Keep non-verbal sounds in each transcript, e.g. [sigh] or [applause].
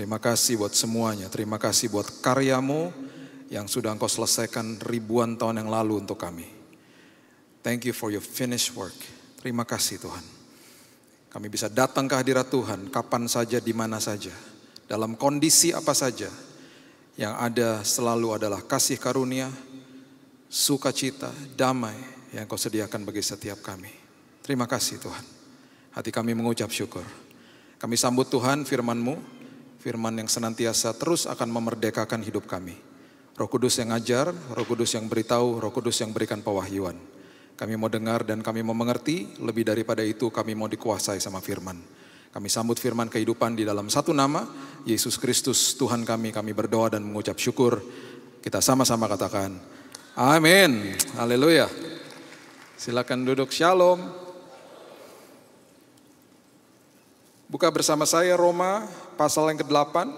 Terima kasih buat semuanya. Terima kasih buat karyamu yang sudah engkau selesaikan ribuan tahun yang lalu untuk kami. Thank you for your finished work. Terima kasih Tuhan. Kami bisa datang ke hadirat Tuhan kapan saja, di mana saja. Dalam kondisi apa saja. Yang ada selalu adalah kasih karunia, sukacita, damai yang kau sediakan bagi setiap kami. Terima kasih Tuhan. Hati kami mengucap syukur. Kami sambut Tuhan FirmanMu firman yang senantiasa terus akan memerdekakan hidup kami. Roh Kudus yang ngajar, Roh Kudus yang beritahu, Roh Kudus yang berikan pewahyuan. Kami mau dengar dan kami mau mengerti, lebih daripada itu kami mau dikuasai sama firman. Kami sambut firman kehidupan di dalam satu nama, Yesus Kristus Tuhan kami, kami berdoa dan mengucap syukur. Kita sama-sama katakan, amin, haleluya. Silakan duduk, shalom. Buka bersama saya Roma pasal yang ke-8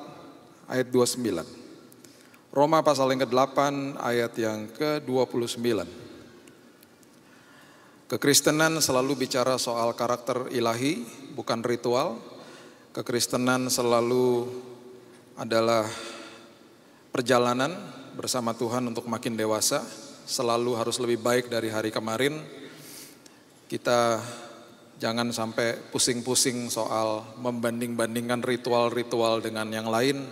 ayat 29. Roma pasal yang ke-8 ayat yang ke-29. Kekristenan selalu bicara soal karakter ilahi, bukan ritual. Kekristenan selalu adalah perjalanan bersama Tuhan untuk makin dewasa, selalu harus lebih baik dari hari kemarin. Kita Jangan sampai pusing-pusing soal membanding-bandingkan ritual-ritual dengan yang lain.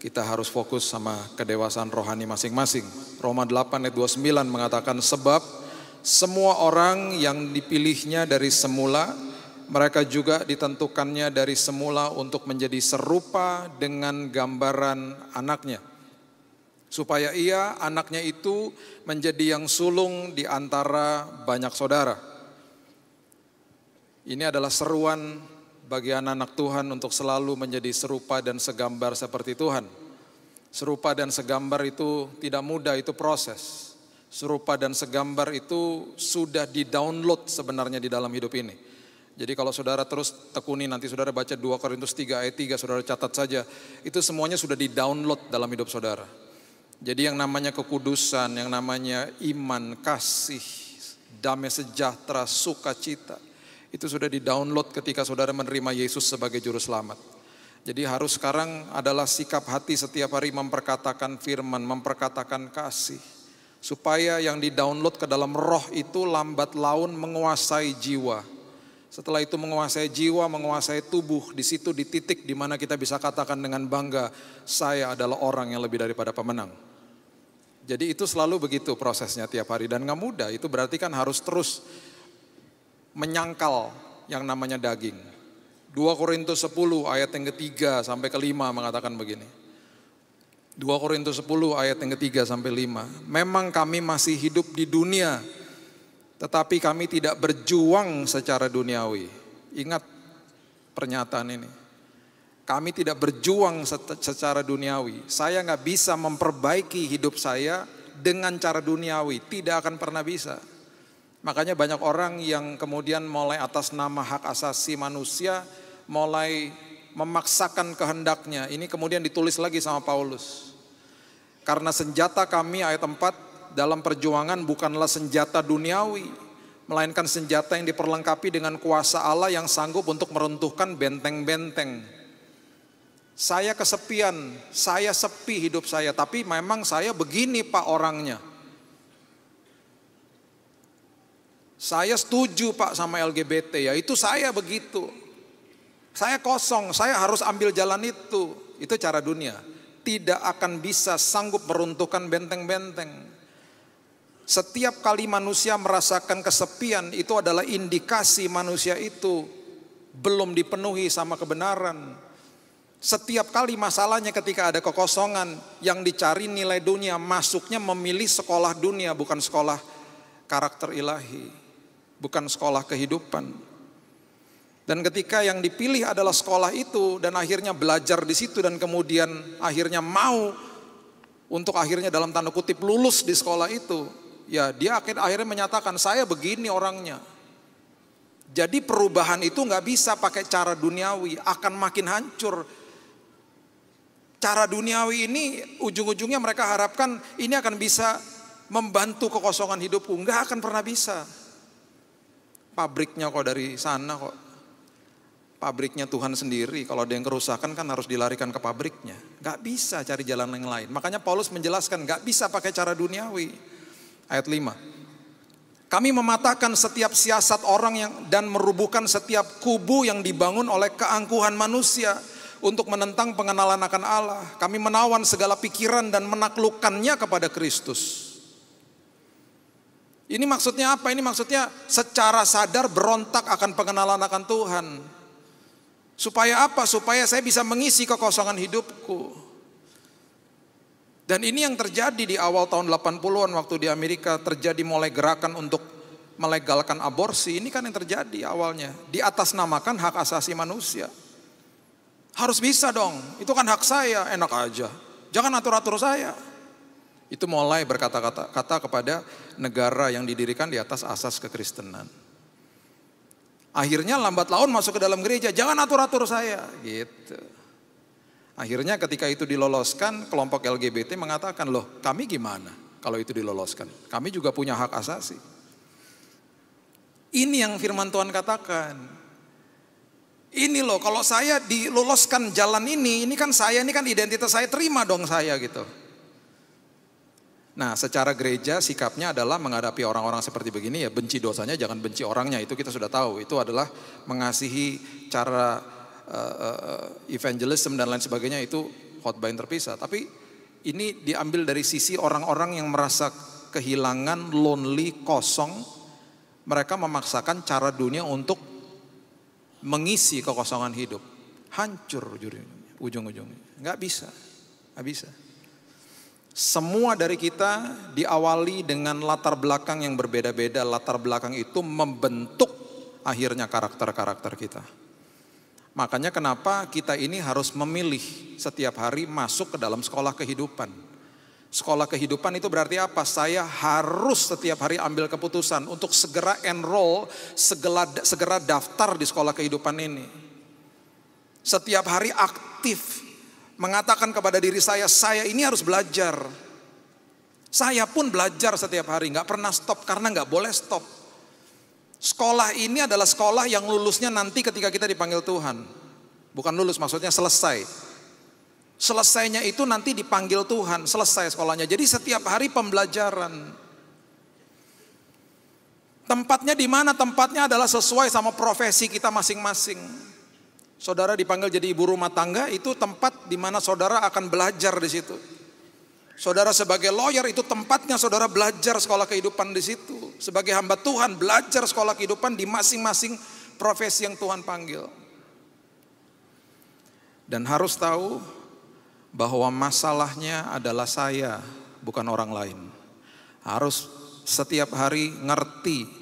Kita harus fokus sama kedewasaan rohani masing-masing. Roma 8 ayat 29 mengatakan sebab semua orang yang dipilihnya dari semula mereka juga ditentukannya dari semula untuk menjadi serupa dengan gambaran anaknya. Supaya ia, anaknya itu, menjadi yang sulung di antara banyak saudara. Ini adalah seruan bagi anak-anak Tuhan untuk selalu menjadi serupa dan segambar seperti Tuhan. Serupa dan segambar itu tidak mudah, itu proses. Serupa dan segambar itu sudah di-download sebenarnya di dalam hidup ini. Jadi kalau saudara terus tekuni nanti saudara baca 2 Korintus 3 ayat 3 saudara catat saja. Itu semuanya sudah di-download dalam hidup saudara. Jadi yang namanya kekudusan, yang namanya iman, kasih, damai sejahtera, sukacita itu sudah di-download ketika saudara menerima Yesus sebagai juru selamat. Jadi harus sekarang adalah sikap hati setiap hari memperkatakan firman, memperkatakan kasih. Supaya yang di-download ke dalam roh itu lambat laun menguasai jiwa. Setelah itu menguasai jiwa, menguasai tubuh, di situ di titik di mana kita bisa katakan dengan bangga, saya adalah orang yang lebih daripada pemenang. Jadi itu selalu begitu prosesnya tiap hari dan nggak mudah. Itu berarti kan harus terus menyangkal yang namanya daging. 2 Korintus 10 ayat yang ketiga sampai kelima mengatakan begini. 2 Korintus 10 ayat yang ketiga sampai lima. Memang kami masih hidup di dunia, tetapi kami tidak berjuang secara duniawi. Ingat pernyataan ini. Kami tidak berjuang secara duniawi. Saya nggak bisa memperbaiki hidup saya dengan cara duniawi. Tidak akan pernah bisa. Makanya banyak orang yang kemudian mulai atas nama hak asasi manusia mulai memaksakan kehendaknya. Ini kemudian ditulis lagi sama Paulus. Karena senjata kami ayat 4 dalam perjuangan bukanlah senjata duniawi, melainkan senjata yang diperlengkapi dengan kuasa Allah yang sanggup untuk meruntuhkan benteng-benteng. Saya kesepian, saya sepi hidup saya, tapi memang saya begini Pak orangnya. Saya setuju Pak sama LGBT ya, itu saya begitu. Saya kosong, saya harus ambil jalan itu. Itu cara dunia. Tidak akan bisa sanggup meruntuhkan benteng-benteng. Setiap kali manusia merasakan kesepian itu adalah indikasi manusia itu belum dipenuhi sama kebenaran. Setiap kali masalahnya ketika ada kekosongan yang dicari nilai dunia masuknya memilih sekolah dunia bukan sekolah karakter ilahi bukan sekolah kehidupan. Dan ketika yang dipilih adalah sekolah itu dan akhirnya belajar di situ dan kemudian akhirnya mau untuk akhirnya dalam tanda kutip lulus di sekolah itu, ya dia akhir akhirnya menyatakan saya begini orangnya. Jadi perubahan itu nggak bisa pakai cara duniawi, akan makin hancur. Cara duniawi ini ujung-ujungnya mereka harapkan ini akan bisa membantu kekosongan hidupku, nggak akan pernah bisa pabriknya kok dari sana kok. Pabriknya Tuhan sendiri, kalau ada yang kerusakan kan harus dilarikan ke pabriknya. Gak bisa cari jalan yang lain. Makanya Paulus menjelaskan gak bisa pakai cara duniawi. Ayat 5. Kami mematahkan setiap siasat orang yang dan merubuhkan setiap kubu yang dibangun oleh keangkuhan manusia untuk menentang pengenalan akan Allah. Kami menawan segala pikiran dan menaklukkannya kepada Kristus. Ini maksudnya apa? Ini maksudnya secara sadar berontak akan pengenalan akan Tuhan. Supaya apa? Supaya saya bisa mengisi kekosongan hidupku. Dan ini yang terjadi di awal tahun 80-an waktu di Amerika terjadi mulai gerakan untuk melegalkan aborsi. Ini kan yang terjadi awalnya. Di atas namakan hak asasi manusia. Harus bisa dong. Itu kan hak saya. Enak aja. Jangan atur-atur saya. Itu mulai berkata-kata kata kepada negara yang didirikan di atas asas kekristenan. Akhirnya lambat laun masuk ke dalam gereja, jangan atur-atur saya gitu. Akhirnya ketika itu diloloskan, kelompok LGBT mengatakan, "Loh, kami gimana kalau itu diloloskan? Kami juga punya hak asasi." Ini yang firman Tuhan katakan. Ini loh, kalau saya diloloskan jalan ini, ini kan saya, ini kan identitas saya, terima dong saya gitu. Nah, secara gereja sikapnya adalah menghadapi orang-orang seperti begini ya benci dosanya, jangan benci orangnya. Itu kita sudah tahu. Itu adalah mengasihi cara uh, eh, eh, evangelism dan lain sebagainya itu khotbah yang terpisah. Tapi ini diambil dari sisi orang-orang yang merasa kehilangan, lonely, kosong. Mereka memaksakan cara dunia untuk mengisi kekosongan hidup. Hancur ujung-ujungnya. Nggak bisa. Nggak bisa. Semua dari kita diawali dengan latar belakang yang berbeda-beda. Latar belakang itu membentuk akhirnya karakter-karakter kita. Makanya kenapa kita ini harus memilih setiap hari masuk ke dalam sekolah kehidupan. Sekolah kehidupan itu berarti apa? Saya harus setiap hari ambil keputusan untuk segera enroll, segera, segera daftar di sekolah kehidupan ini. Setiap hari aktif mengatakan kepada diri saya, saya ini harus belajar. Saya pun belajar setiap hari, nggak pernah stop karena nggak boleh stop. Sekolah ini adalah sekolah yang lulusnya nanti ketika kita dipanggil Tuhan. Bukan lulus, maksudnya selesai. Selesainya itu nanti dipanggil Tuhan, selesai sekolahnya. Jadi setiap hari pembelajaran. Tempatnya di mana? Tempatnya adalah sesuai sama profesi kita masing-masing. Saudara dipanggil jadi ibu rumah tangga itu tempat di mana saudara akan belajar di situ. Saudara sebagai lawyer itu tempatnya saudara belajar sekolah kehidupan di situ. Sebagai hamba Tuhan belajar sekolah kehidupan di masing-masing profesi yang Tuhan panggil. Dan harus tahu bahwa masalahnya adalah saya, bukan orang lain. Harus setiap hari ngerti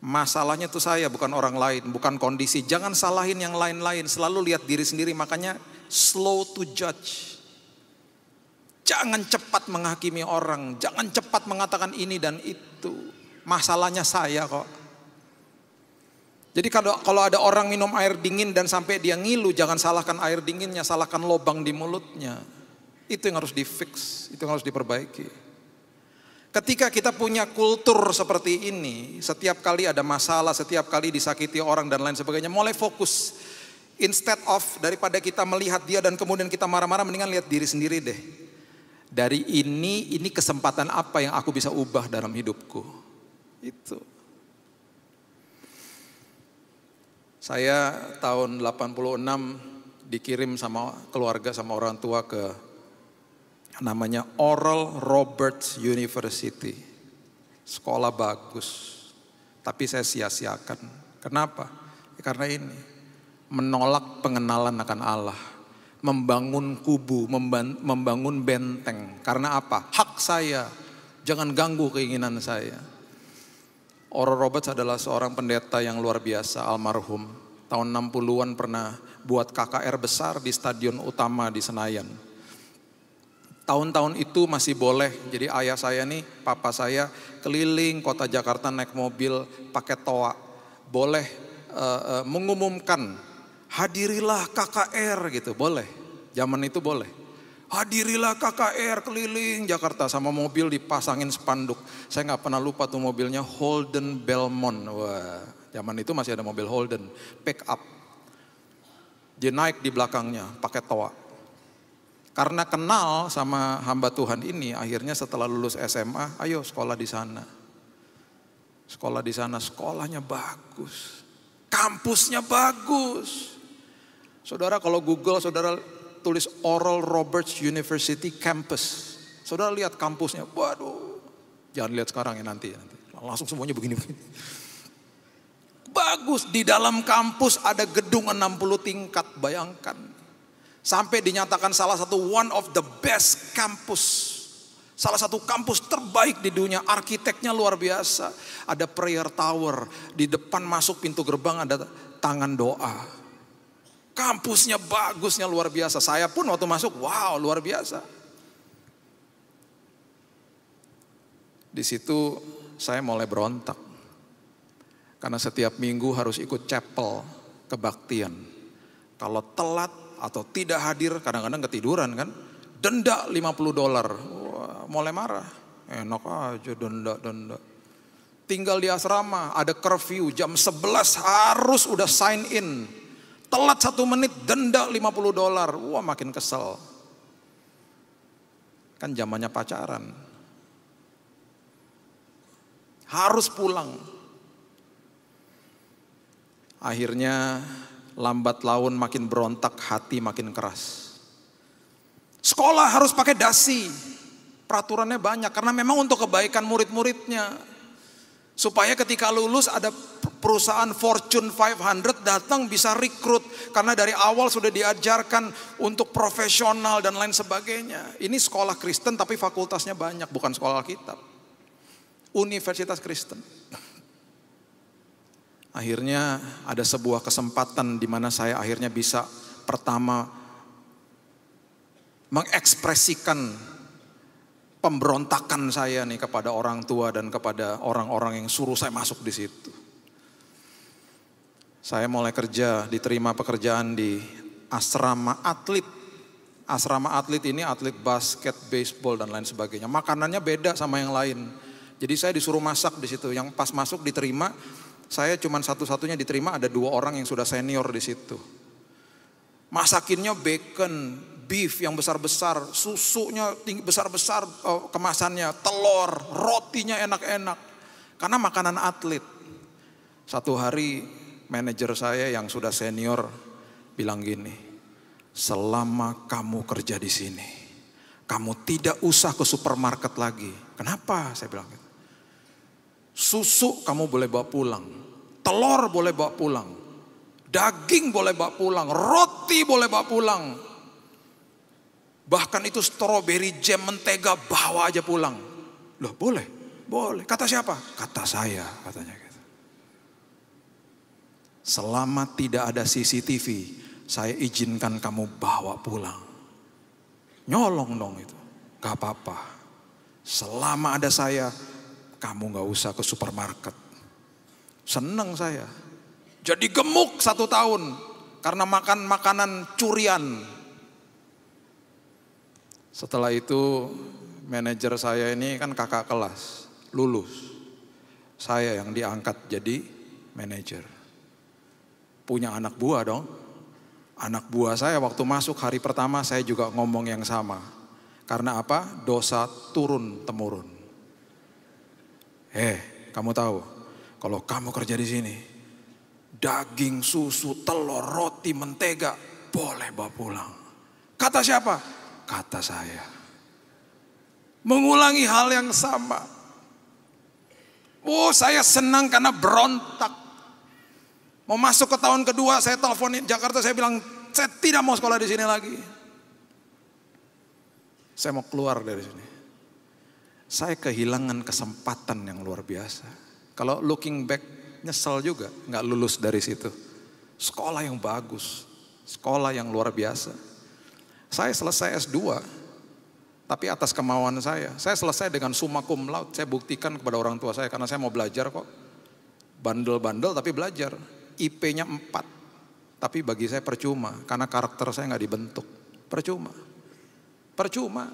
Masalahnya itu saya, bukan orang lain, bukan kondisi. Jangan salahin yang lain-lain, selalu lihat diri sendiri. Makanya slow to judge. Jangan cepat menghakimi orang, jangan cepat mengatakan ini dan itu. Masalahnya saya kok. Jadi kalau kalau ada orang minum air dingin dan sampai dia ngilu, jangan salahkan air dinginnya, salahkan lobang di mulutnya. Itu yang harus di fix, itu yang harus diperbaiki. Ketika kita punya kultur seperti ini, setiap kali ada masalah, setiap kali disakiti orang dan lain sebagainya, mulai fokus. Instead of daripada kita melihat dia dan kemudian kita marah-marah, mendingan lihat diri sendiri deh. Dari ini, ini kesempatan apa yang aku bisa ubah dalam hidupku. Itu. Saya tahun 86 dikirim sama keluarga sama orang tua ke namanya Oral Roberts University. Sekolah bagus, tapi saya sia-siakan. Kenapa? Ya, karena ini menolak pengenalan akan Allah, membangun kubu, membangun benteng. Karena apa? Hak saya, jangan ganggu keinginan saya. Oral Roberts adalah seorang pendeta yang luar biasa, almarhum. Tahun 60-an pernah buat KKR besar di stadion utama di Senayan Tahun-tahun itu masih boleh. Jadi ayah saya nih, papa saya keliling kota Jakarta naik mobil pakai toa. Boleh uh, uh, mengumumkan, hadirilah KKR gitu, boleh. Zaman itu boleh. Hadirilah KKR keliling Jakarta sama mobil dipasangin spanduk. Saya nggak pernah lupa tuh mobilnya Holden Belmont. Wah, zaman itu masih ada mobil Holden, pick up. Dia naik di belakangnya pakai toa karena kenal sama hamba Tuhan ini, akhirnya setelah lulus SMA, ayo sekolah di sana. Sekolah di sana, sekolahnya bagus. Kampusnya bagus. Saudara kalau Google, saudara tulis Oral Roberts University Campus. Saudara lihat kampusnya, waduh. Jangan lihat sekarang ya nanti. nanti. Langsung semuanya begini-begini. Bagus, di dalam kampus ada gedung 60 tingkat, bayangkan. Sampai dinyatakan salah satu one of the best kampus. Salah satu kampus terbaik di dunia, arsiteknya luar biasa. Ada prayer tower, di depan masuk pintu gerbang ada tangan doa. Kampusnya bagusnya luar biasa. Saya pun waktu masuk, wow luar biasa. Di situ saya mulai berontak. Karena setiap minggu harus ikut chapel kebaktian. Kalau telat atau tidak hadir, kadang-kadang ketiduran kan. Denda 50 dolar, mulai marah. Enak aja denda-denda. Tinggal di asrama, ada curfew jam 11 harus udah sign in. Telat satu menit denda 50 dolar, wah makin kesel. Kan zamannya pacaran. Harus pulang. Akhirnya lambat laun makin berontak, hati makin keras. Sekolah harus pakai dasi, peraturannya banyak karena memang untuk kebaikan murid-muridnya. Supaya ketika lulus ada perusahaan Fortune 500 datang bisa rekrut karena dari awal sudah diajarkan untuk profesional dan lain sebagainya. Ini sekolah Kristen tapi fakultasnya banyak bukan sekolah Alkitab. Universitas Kristen. Akhirnya ada sebuah kesempatan di mana saya akhirnya bisa pertama mengekspresikan pemberontakan saya nih kepada orang tua dan kepada orang-orang yang suruh saya masuk di situ. Saya mulai kerja, diterima pekerjaan di asrama atlet. Asrama atlet ini atlet basket, baseball dan lain sebagainya. Makanannya beda sama yang lain. Jadi saya disuruh masak di situ. Yang pas masuk diterima, saya cuma satu-satunya diterima ada dua orang yang sudah senior di situ. Masakinnya bacon, beef yang besar-besar, susunya tinggi besar-besar eh, kemasannya, telur, rotinya enak-enak. Karena makanan atlet. Satu hari manajer saya yang sudah senior bilang gini, selama kamu kerja di sini, kamu tidak usah ke supermarket lagi. Kenapa? Saya bilang gitu. Susu kamu boleh bawa pulang. Telur boleh bawa pulang. Daging boleh bawa pulang. Roti boleh bawa pulang. Bahkan itu strawberry jam mentega bawa aja pulang. Loh boleh, boleh. Kata siapa? Kata saya katanya. Gitu. Selama tidak ada CCTV, saya izinkan kamu bawa pulang. Nyolong dong itu. Gak apa-apa. Selama ada saya, kamu nggak usah ke supermarket. Seneng saya. Jadi gemuk satu tahun karena makan makanan curian. Setelah itu manajer saya ini kan kakak kelas, lulus. Saya yang diangkat jadi manajer. Punya anak buah dong. Anak buah saya waktu masuk hari pertama saya juga ngomong yang sama. Karena apa? Dosa turun temurun. Eh, kamu tahu, kalau kamu kerja di sini, daging, susu, telur, roti, mentega, boleh bawa pulang. Kata siapa? Kata saya. Mengulangi hal yang sama. Oh, saya senang karena berontak. Mau masuk ke tahun kedua, saya teleponin Jakarta, saya bilang, saya tidak mau sekolah di sini lagi. Saya mau keluar dari sini saya kehilangan kesempatan yang luar biasa. Kalau looking back, nyesel juga nggak lulus dari situ. Sekolah yang bagus, sekolah yang luar biasa. Saya selesai S2, tapi atas kemauan saya. Saya selesai dengan summa cum laude, saya buktikan kepada orang tua saya karena saya mau belajar kok. Bandel-bandel tapi belajar. IP-nya 4, tapi bagi saya percuma karena karakter saya nggak dibentuk. Percuma. Percuma.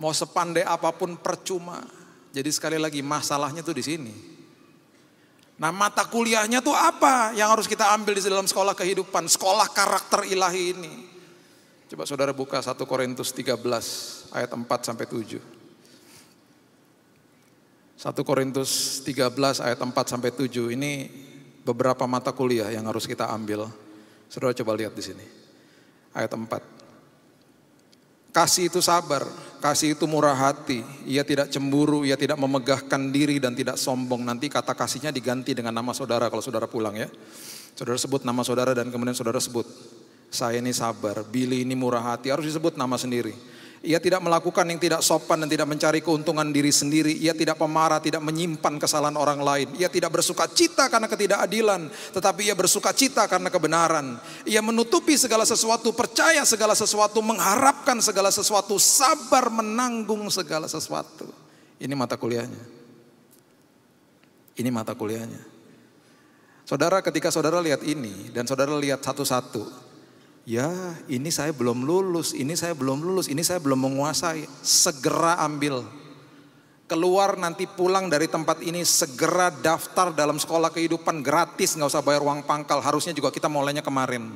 Mau sepandai apapun percuma. Jadi sekali lagi masalahnya tuh di sini. Nah mata kuliahnya tuh apa yang harus kita ambil di dalam sekolah kehidupan, sekolah karakter ilahi ini. Coba saudara buka 1 Korintus 13 ayat 4 sampai 7. 1 Korintus 13 ayat 4 sampai 7 ini beberapa mata kuliah yang harus kita ambil. Saudara coba lihat di sini. Ayat 4. Kasih itu sabar, kasih itu murah hati, ia tidak cemburu, ia tidak memegahkan diri dan tidak sombong. Nanti kata kasihnya diganti dengan nama saudara kalau saudara pulang ya. Saudara sebut nama saudara dan kemudian saudara sebut. Saya ini sabar, Billy ini murah hati, harus disebut nama sendiri. Ia tidak melakukan yang tidak sopan dan tidak mencari keuntungan diri sendiri. Ia tidak pemarah, tidak menyimpan kesalahan orang lain. Ia tidak bersuka cita karena ketidakadilan, tetapi ia bersuka cita karena kebenaran. Ia menutupi segala sesuatu, percaya segala sesuatu, mengharapkan segala sesuatu, sabar menanggung segala sesuatu. Ini mata kuliahnya. Ini mata kuliahnya. Saudara ketika saudara lihat ini dan saudara lihat satu-satu, Ya, ini saya belum lulus, ini saya belum lulus, ini saya belum menguasai. Segera ambil. Keluar nanti pulang dari tempat ini, segera daftar dalam sekolah kehidupan gratis, nggak usah bayar uang pangkal. Harusnya juga kita mulainya kemarin.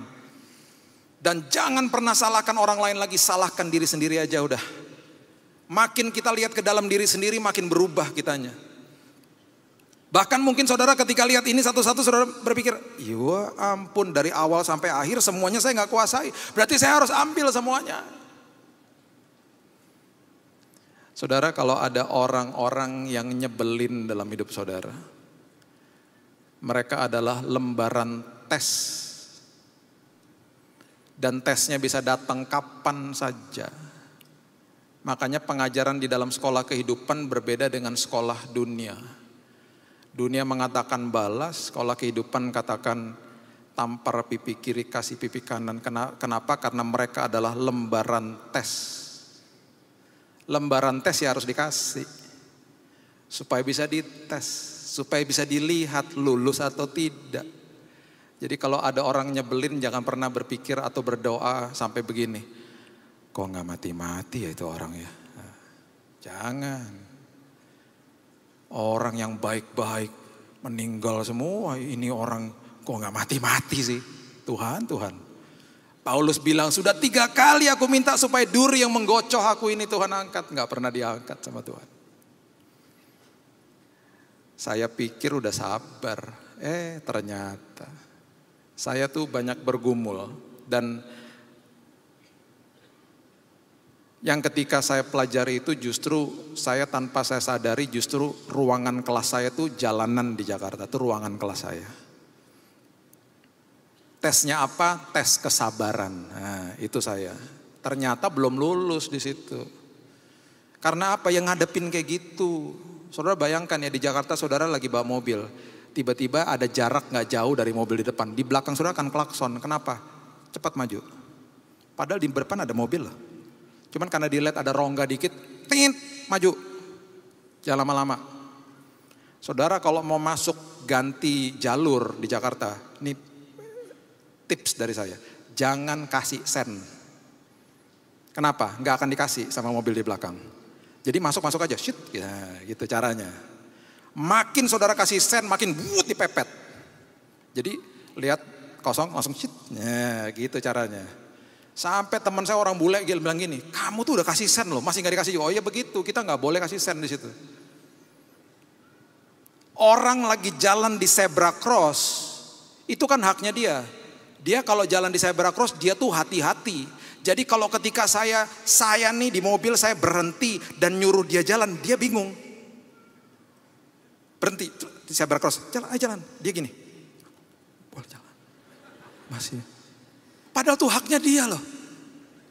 Dan jangan pernah salahkan orang lain lagi, salahkan diri sendiri aja udah. Makin kita lihat ke dalam diri sendiri, makin berubah kitanya. Bahkan mungkin saudara ketika lihat ini satu-satu saudara berpikir, ya ampun dari awal sampai akhir semuanya saya nggak kuasai. Berarti saya harus ambil semuanya. Saudara kalau ada orang-orang yang nyebelin dalam hidup saudara, mereka adalah lembaran tes. Dan tesnya bisa datang kapan saja. Makanya pengajaran di dalam sekolah kehidupan berbeda dengan sekolah dunia Dunia mengatakan balas, sekolah kehidupan katakan tampar pipi kiri, kasih pipi kanan. Kenapa? Karena mereka adalah lembaran tes. Lembaran tes ya harus dikasih. Supaya bisa dites, supaya bisa dilihat lulus atau tidak. Jadi kalau ada orang nyebelin jangan pernah berpikir atau berdoa sampai begini. Kok nggak mati-mati ya itu orang ya? Nah, jangan. Orang yang baik-baik meninggal semua. Ini orang kok nggak mati-mati sih. Tuhan, Tuhan. Paulus bilang, sudah tiga kali aku minta supaya duri yang menggocoh aku ini Tuhan angkat. Nggak pernah diangkat sama Tuhan. Saya pikir udah sabar. Eh ternyata saya tuh banyak bergumul. Dan yang ketika saya pelajari itu justru saya tanpa saya sadari justru ruangan kelas saya itu jalanan di Jakarta, itu ruangan kelas saya. Tesnya apa? Tes kesabaran. Nah, itu saya. Ternyata belum lulus di situ. Karena apa yang ngadepin kayak gitu? Saudara bayangkan ya di Jakarta saudara lagi bawa mobil. Tiba-tiba ada jarak nggak jauh dari mobil di depan. Di belakang saudara akan klakson. Kenapa? Cepat maju. Padahal di depan ada mobil loh. Cuman karena dilihat ada rongga dikit, tingin, maju. Jangan lama-lama. Saudara kalau mau masuk ganti jalur di Jakarta, ini tips dari saya. Jangan kasih sen. Kenapa? Nggak akan dikasih sama mobil di belakang. Jadi masuk-masuk aja, shit, ya, gitu caranya. Makin saudara kasih sen, makin buut dipepet. Jadi lihat kosong langsung shit, ya, gitu caranya. Sampai teman saya orang bule gil bilang gini, kamu tuh udah kasih sen loh, masih nggak dikasih. Oh iya begitu, kita nggak boleh kasih sen di situ. Orang lagi jalan di zebra cross, itu kan haknya dia. Dia kalau jalan di zebra cross, dia tuh hati-hati. Jadi kalau ketika saya, saya nih di mobil saya berhenti dan nyuruh dia jalan, dia bingung. Berhenti, di zebra cross, jalan, ayo jalan. Dia gini, boleh jalan. Masih. Padahal tuh haknya dia loh.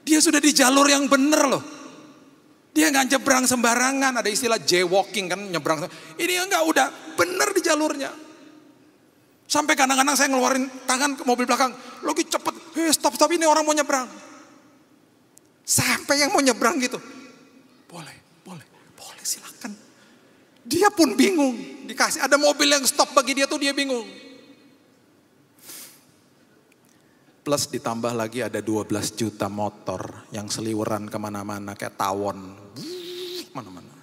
Dia sudah di jalur yang benar loh. Dia nggak nyebrang sembarangan. Ada istilah jaywalking kan nyebrang. Ini enggak udah benar di jalurnya. Sampai kadang-kadang saya ngeluarin tangan ke mobil belakang. Logi cepet. Hei eh, stop stop ini orang mau nyebrang. Sampai yang mau nyebrang gitu. Boleh, boleh, boleh silakan. Dia pun bingung. Dikasih ada mobil yang stop bagi dia tuh dia bingung. Plus ditambah lagi ada 12 juta motor yang seliweran kemana-mana kayak tawon. Mana-mana.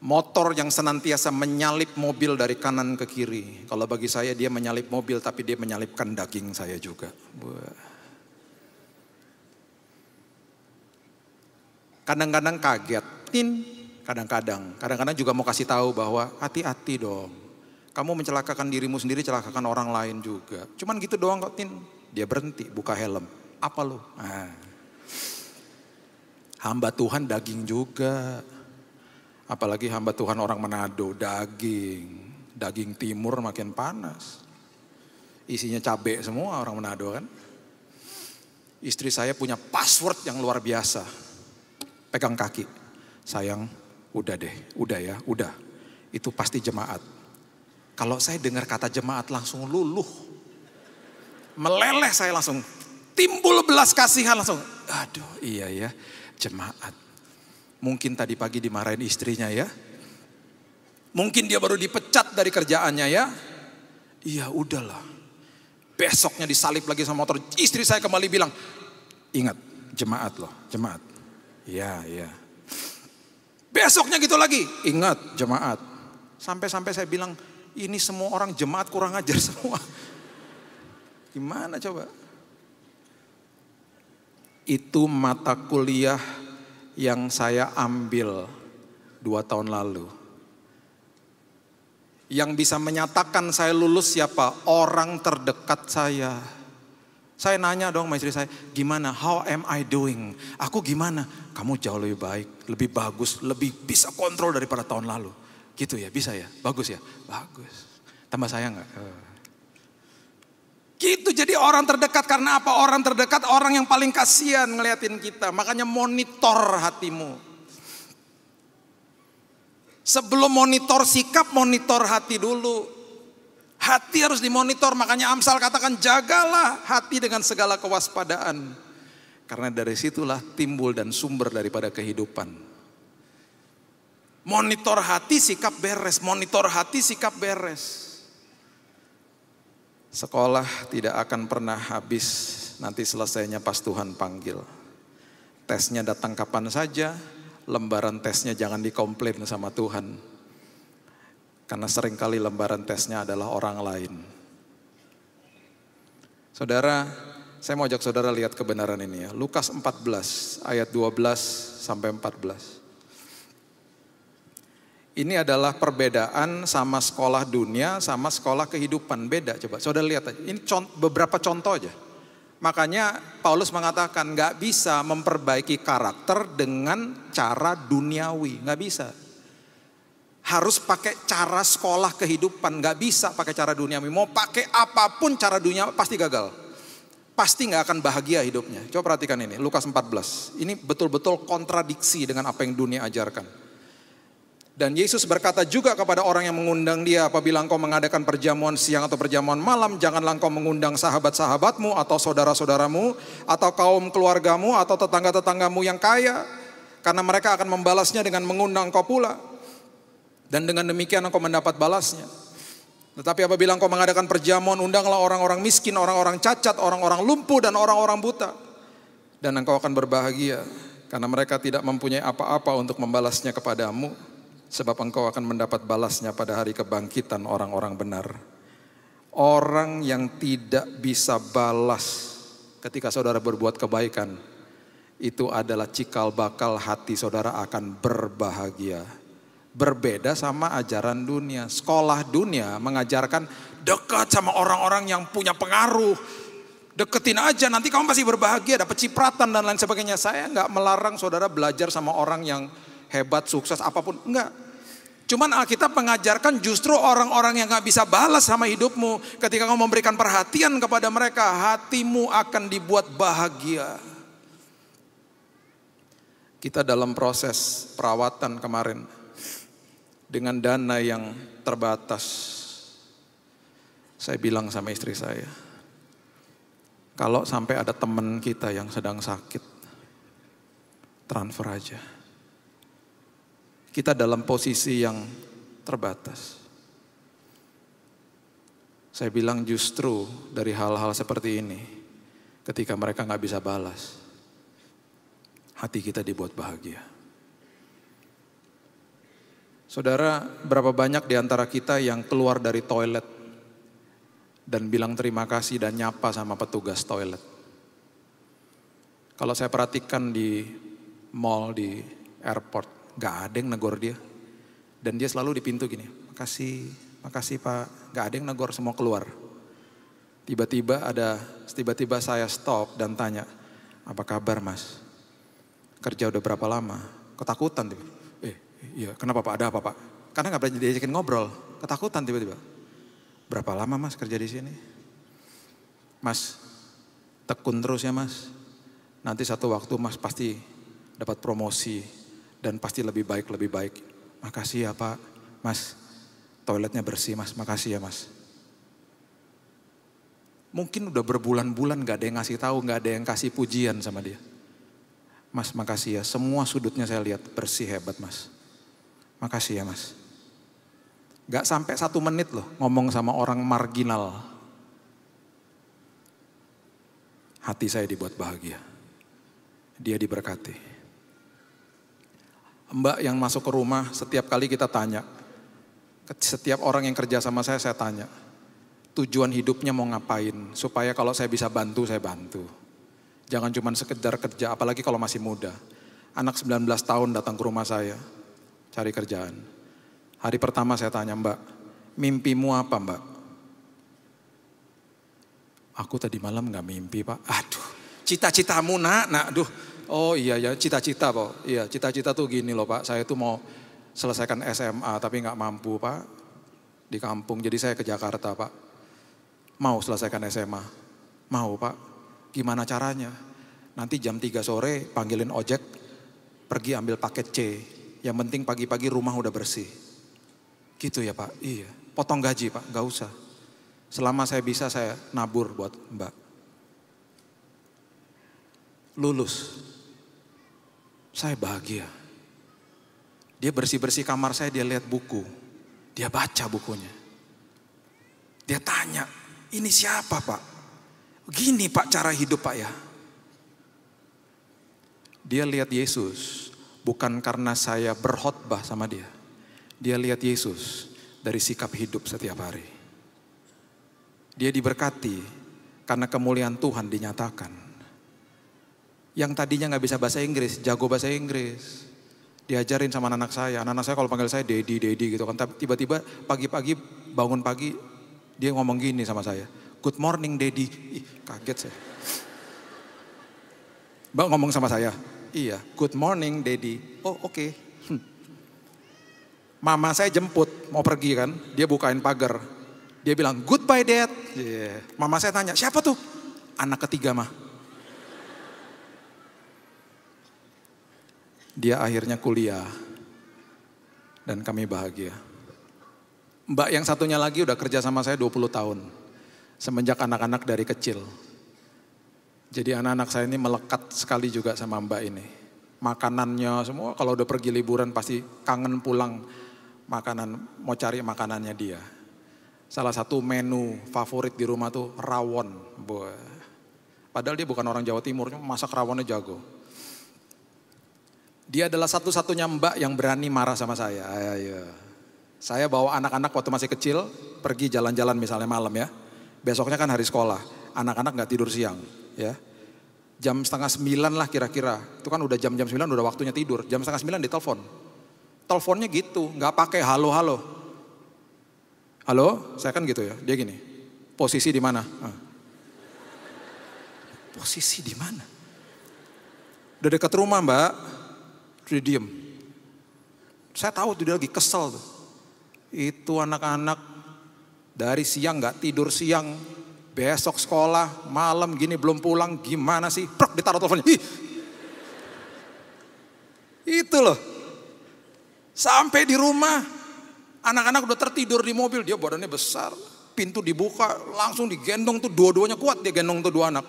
Motor yang senantiasa menyalip mobil dari kanan ke kiri. Kalau bagi saya dia menyalip mobil tapi dia menyalipkan daging saya juga. Kadang-kadang kaget, Kadang-kadang, kadang-kadang juga mau kasih tahu bahwa hati-hati dong kamu mencelakakan dirimu sendiri, celakakan orang lain juga. Cuman gitu doang kok, Tin. Dia berhenti, buka helm. Apa lu? Nah. Hamba Tuhan daging juga. Apalagi hamba Tuhan orang Manado, daging. Daging timur makin panas. Isinya cabai semua orang Manado kan. Istri saya punya password yang luar biasa. Pegang kaki. Sayang, udah deh, udah ya, udah. Itu pasti jemaat kalau saya dengar kata jemaat langsung luluh. Meleleh saya langsung. Timbul belas kasihan langsung. Aduh iya ya jemaat. Mungkin tadi pagi dimarahin istrinya ya. Mungkin dia baru dipecat dari kerjaannya ya. Iya udahlah. Besoknya disalip lagi sama motor. Istri saya kembali bilang. Ingat jemaat loh jemaat. Iya iya. Besoknya gitu lagi. Ingat jemaat. Sampai-sampai saya bilang ini semua orang jemaat kurang ajar semua. [laughs] Gimana coba? Itu mata kuliah yang saya ambil dua tahun lalu. Yang bisa menyatakan saya lulus siapa? Orang terdekat saya. Saya nanya dong sama saya, gimana? How am I doing? Aku gimana? Kamu jauh lebih baik, lebih bagus, lebih bisa kontrol daripada tahun lalu. Gitu ya, bisa ya? Bagus ya? Bagus. Tambah sayang nggak? Eh. Gitu jadi orang terdekat karena apa? Orang terdekat orang yang paling kasihan ngeliatin kita. Makanya monitor hatimu. Sebelum monitor sikap, monitor hati dulu. Hati harus dimonitor, makanya Amsal katakan jagalah hati dengan segala kewaspadaan. Karena dari situlah timbul dan sumber daripada kehidupan. Monitor hati sikap beres, monitor hati sikap beres. Sekolah tidak akan pernah habis, nanti selesainya pas Tuhan panggil. Tesnya datang kapan saja, lembaran tesnya jangan dikomplain sama Tuhan. Karena seringkali lembaran tesnya adalah orang lain. Saudara, saya mau ajak saudara lihat kebenaran ini ya. Lukas 14 ayat 12 sampai 14. Ini adalah perbedaan sama sekolah dunia sama sekolah kehidupan beda coba. Saudara lihat aja. Ini cont beberapa contoh aja. Makanya Paulus mengatakan nggak bisa memperbaiki karakter dengan cara duniawi, nggak bisa. Harus pakai cara sekolah kehidupan, nggak bisa pakai cara duniawi. Mau pakai apapun cara dunia pasti gagal. Pasti nggak akan bahagia hidupnya. Coba perhatikan ini, Lukas 14. Ini betul-betul kontradiksi dengan apa yang dunia ajarkan. Dan Yesus berkata juga kepada orang yang mengundang dia, apabila engkau mengadakan perjamuan siang atau perjamuan malam, janganlah engkau mengundang sahabat-sahabatmu atau saudara-saudaramu, atau kaum keluargamu, atau tetangga-tetanggamu yang kaya, karena mereka akan membalasnya dengan mengundang engkau pula. Dan dengan demikian engkau mendapat balasnya. Tetapi apabila engkau mengadakan perjamuan, undanglah orang-orang miskin, orang-orang cacat, orang-orang lumpuh, dan orang-orang buta. Dan engkau akan berbahagia, karena mereka tidak mempunyai apa-apa untuk membalasnya kepadamu sebab engkau akan mendapat balasnya pada hari kebangkitan orang-orang benar. Orang yang tidak bisa balas ketika saudara berbuat kebaikan, itu adalah cikal bakal hati saudara akan berbahagia. Berbeda sama ajaran dunia. Sekolah dunia mengajarkan dekat sama orang-orang yang punya pengaruh, deketin aja nanti kamu pasti berbahagia dapat cipratan dan lain sebagainya saya nggak melarang saudara belajar sama orang yang hebat, sukses, apapun. Enggak. Cuman Alkitab mengajarkan justru orang-orang yang gak bisa balas sama hidupmu. Ketika kamu memberikan perhatian kepada mereka, hatimu akan dibuat bahagia. Kita dalam proses perawatan kemarin. Dengan dana yang terbatas. Saya bilang sama istri saya. Kalau sampai ada teman kita yang sedang sakit, transfer aja kita dalam posisi yang terbatas. Saya bilang justru dari hal-hal seperti ini, ketika mereka nggak bisa balas, hati kita dibuat bahagia. Saudara, berapa banyak di antara kita yang keluar dari toilet dan bilang terima kasih dan nyapa sama petugas toilet? Kalau saya perhatikan di mall, di airport, Gak ada yang negor dia. Dan dia selalu di pintu gini, makasih, makasih Pak. Gak ada yang negor, semua keluar. Tiba-tiba ada, tiba-tiba saya stop dan tanya, apa kabar mas? Kerja udah berapa lama? Ketakutan tiba. Eh, iya, kenapa Pak? Ada apa Pak? Karena gak pernah diajakin ngobrol, ketakutan tiba-tiba. Berapa lama mas kerja di sini? Mas, tekun terus ya mas. Nanti satu waktu mas pasti dapat promosi dan pasti lebih baik lebih baik. Makasih ya Pak, Mas. Toiletnya bersih Mas, makasih ya Mas. Mungkin udah berbulan-bulan gak ada yang ngasih tahu, gak ada yang kasih pujian sama dia. Mas makasih ya, semua sudutnya saya lihat bersih hebat mas. Makasih ya mas. Gak sampai satu menit loh ngomong sama orang marginal. Hati saya dibuat bahagia. Dia diberkati mbak yang masuk ke rumah, setiap kali kita tanya, setiap orang yang kerja sama saya, saya tanya, tujuan hidupnya mau ngapain, supaya kalau saya bisa bantu, saya bantu. Jangan cuma sekedar kerja, apalagi kalau masih muda. Anak 19 tahun datang ke rumah saya, cari kerjaan. Hari pertama saya tanya, mbak, mimpimu apa mbak? Aku tadi malam nggak mimpi pak. Aduh, cita-citamu nak, nak, aduh. Oh iya ya, cita-cita Pak. Iya, cita-cita tuh gini loh Pak, saya tuh mau selesaikan SMA tapi nggak mampu Pak di kampung. Jadi saya ke Jakarta Pak. Mau selesaikan SMA? Mau Pak. Gimana caranya? Nanti jam 3 sore panggilin ojek, pergi ambil paket C. Yang penting pagi-pagi rumah udah bersih. Gitu ya Pak, iya. Potong gaji Pak, nggak usah. Selama saya bisa saya nabur buat Mbak. Lulus, saya bahagia. Dia bersih-bersih kamar saya, dia lihat buku. Dia baca bukunya. Dia tanya, ini siapa pak? Gini pak cara hidup pak ya. Dia lihat Yesus, bukan karena saya berkhotbah sama dia. Dia lihat Yesus dari sikap hidup setiap hari. Dia diberkati karena kemuliaan Tuhan dinyatakan yang tadinya nggak bisa bahasa Inggris, jago bahasa Inggris. Diajarin sama anak, saya. Anak, anak saya kalau panggil saya Dedi, Dedi gitu kan. Tiba-tiba pagi-pagi bangun pagi dia ngomong gini sama saya. Good morning Dedi. Ih, kaget saya. Mbak ngomong sama saya. Iya, good morning Dedi. Oh oke. Okay. Hm. Mama saya jemput, mau pergi kan. Dia bukain pagar. Dia bilang, goodbye dad. Yeah. Mama saya tanya, siapa tuh? Anak ketiga mah Dia akhirnya kuliah dan kami bahagia. Mbak yang satunya lagi udah kerja sama saya 20 tahun. Semenjak anak-anak dari kecil. Jadi anak-anak saya ini melekat sekali juga sama mbak ini. Makanannya semua kalau udah pergi liburan pasti kangen pulang makanan, mau cari makanannya dia. Salah satu menu favorit di rumah tuh rawon. Padahal dia bukan orang Jawa Timur, masak rawonnya jago. Dia adalah satu-satunya mbak yang berani marah sama saya. Ayo. Iya, iya. Saya bawa anak-anak waktu masih kecil pergi jalan-jalan misalnya malam ya. Besoknya kan hari sekolah. Anak-anak nggak tidur siang ya. Jam setengah sembilan lah kira-kira. Itu kan udah jam-jam sembilan udah waktunya tidur. Jam setengah sembilan ditelepon. Teleponnya gitu, nggak pakai halo-halo. Halo, saya kan gitu ya. Dia gini, posisi di mana? Ah. Posisi di mana? Udah dekat rumah mbak, dia diem. Saya tahu dia lagi kesel. Tuh. Itu anak-anak dari siang nggak tidur siang, besok sekolah, malam gini belum pulang, gimana sih? Prok ditaruh teleponnya. Ih. Itu loh. Sampai di rumah, anak-anak udah tertidur di mobil, dia badannya besar, pintu dibuka, langsung digendong tuh dua-duanya kuat dia gendong tuh dua anak.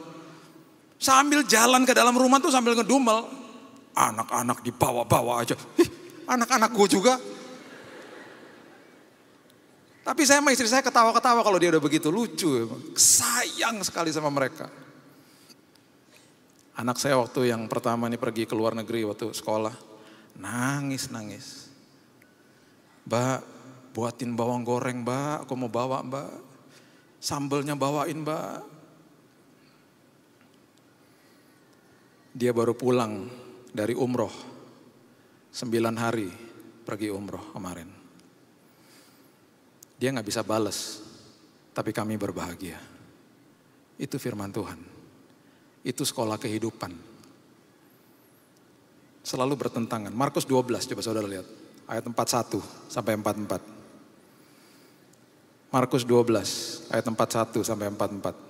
Sambil jalan ke dalam rumah tuh sambil ngedumel, Anak-anak dibawa-bawa aja. Anak-anak gue juga. Tapi saya sama istri saya ketawa-ketawa kalau dia udah begitu lucu. Sayang sekali sama mereka. Anak saya waktu yang pertama ini pergi ke luar negeri waktu sekolah. Nangis, nangis. Mbak, buatin bawang goreng mbak. Aku mau bawa mbak. Sambelnya bawain mbak. Dia baru pulang dari umroh. Sembilan hari pergi umroh kemarin. Dia nggak bisa bales, tapi kami berbahagia. Itu firman Tuhan. Itu sekolah kehidupan. Selalu bertentangan. Markus 12, coba saudara lihat. Ayat 41 sampai 44. Markus 12, ayat 41 sampai 44.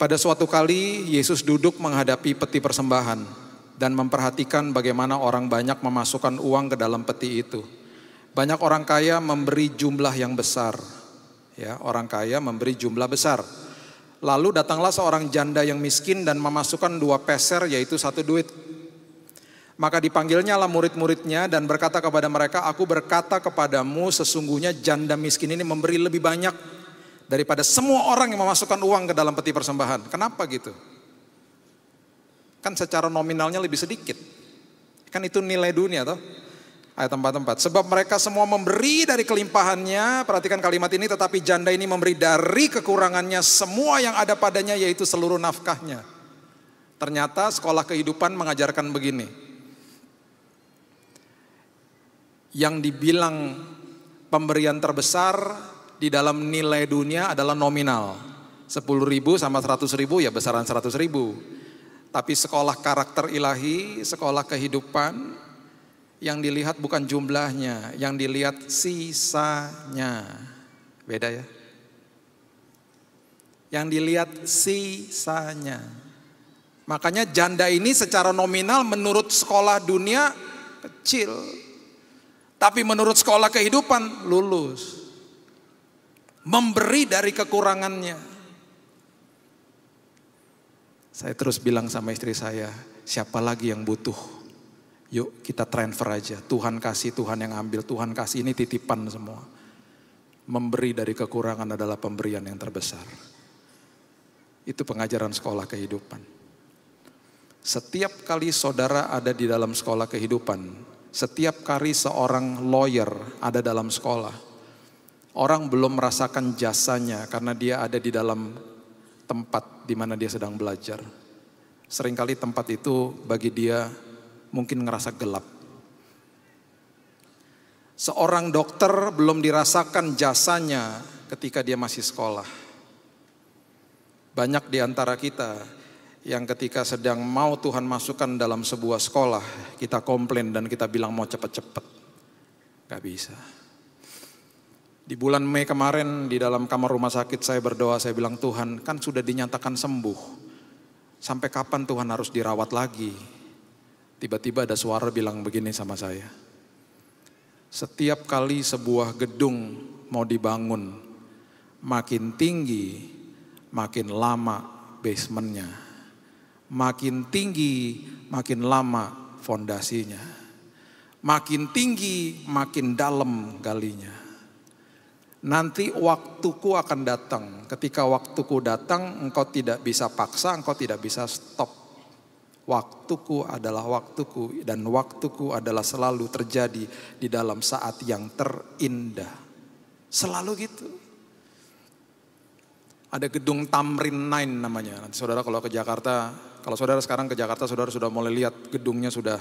Pada suatu kali Yesus duduk menghadapi peti persembahan dan memperhatikan bagaimana orang banyak memasukkan uang ke dalam peti itu. Banyak orang kaya memberi jumlah yang besar. Ya, orang kaya memberi jumlah besar. Lalu datanglah seorang janda yang miskin dan memasukkan dua peser yaitu satu duit. Maka dipanggilnya lah murid-muridnya dan berkata kepada mereka, Aku berkata kepadamu sesungguhnya janda miskin ini memberi lebih banyak daripada semua orang yang memasukkan uang ke dalam peti persembahan. Kenapa gitu? Kan secara nominalnya lebih sedikit. Kan itu nilai dunia toh. Ayat tempat Sebab mereka semua memberi dari kelimpahannya. Perhatikan kalimat ini. Tetapi janda ini memberi dari kekurangannya semua yang ada padanya yaitu seluruh nafkahnya. Ternyata sekolah kehidupan mengajarkan begini. Yang dibilang pemberian terbesar di dalam nilai dunia adalah nominal. 10 ribu sama 100 ribu ya besaran 100 ribu. Tapi sekolah karakter ilahi, sekolah kehidupan, yang dilihat bukan jumlahnya, yang dilihat sisanya. Beda ya? Yang dilihat sisanya. Makanya janda ini secara nominal menurut sekolah dunia kecil. Tapi menurut sekolah kehidupan lulus memberi dari kekurangannya. Saya terus bilang sama istri saya, siapa lagi yang butuh? Yuk kita transfer aja. Tuhan kasih, Tuhan yang ambil, Tuhan kasih ini titipan semua. Memberi dari kekurangan adalah pemberian yang terbesar. Itu pengajaran sekolah kehidupan. Setiap kali saudara ada di dalam sekolah kehidupan, setiap kali seorang lawyer ada dalam sekolah, Orang belum merasakan jasanya karena dia ada di dalam tempat di mana dia sedang belajar. Seringkali tempat itu bagi dia mungkin ngerasa gelap. Seorang dokter belum dirasakan jasanya ketika dia masih sekolah. Banyak di antara kita yang ketika sedang mau Tuhan masukkan dalam sebuah sekolah, kita komplain dan kita bilang mau cepat-cepat. Gak bisa. Di bulan Mei kemarin di dalam kamar rumah sakit saya berdoa, saya bilang Tuhan kan sudah dinyatakan sembuh. Sampai kapan Tuhan harus dirawat lagi? Tiba-tiba ada suara bilang begini sama saya. Setiap kali sebuah gedung mau dibangun, makin tinggi, makin lama basementnya. Makin tinggi, makin lama fondasinya. Makin tinggi, makin dalam galinya Nanti waktuku akan datang. Ketika waktuku datang, engkau tidak bisa paksa, engkau tidak bisa stop. Waktuku adalah waktuku dan waktuku adalah selalu terjadi di dalam saat yang terindah. Selalu gitu. Ada gedung Tamrin 9 namanya. Nanti saudara kalau ke Jakarta, kalau saudara sekarang ke Jakarta, saudara sudah mulai lihat gedungnya sudah